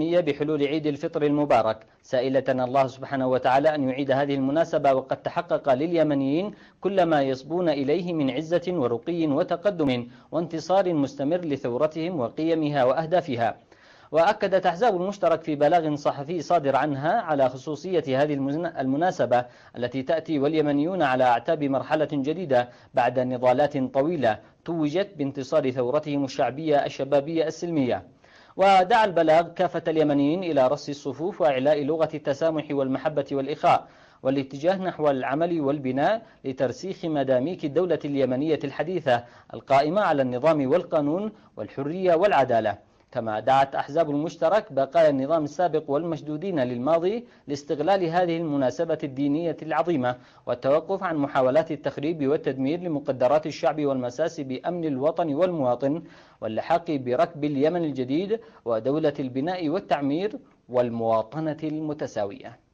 بحلول عيد الفطر المبارك سائلتنا الله سبحانه وتعالى أن يعيد هذه المناسبة وقد تحقق لليمنيين كل ما يصبون إليه من عزة ورقي وتقدم وانتصار مستمر لثورتهم وقيمها وأهدافها وأكدت أحزاب المشترك في بلاغ صحفي صادر عنها على خصوصية هذه المناسبة التي تأتي واليمنيون على أعتاب مرحلة جديدة بعد نضالات طويلة توجت بانتصار ثورتهم الشعبية الشبابية السلمية ودعا البلاغ كافة اليمنيين إلى رص الصفوف وإعلاء لغة التسامح والمحبة والإخاء والاتجاه نحو العمل والبناء لترسيخ مداميك الدولة اليمنية الحديثة القائمة على النظام والقانون والحرية والعدالة كما دعت أحزاب المشترك بقايا النظام السابق والمشدودين للماضي لاستغلال هذه المناسبة الدينية العظيمة والتوقف عن محاولات التخريب والتدمير لمقدرات الشعب والمساس بأمن الوطن والمواطن واللحاق بركب اليمن الجديد ودولة البناء والتعمير والمواطنة المتساوية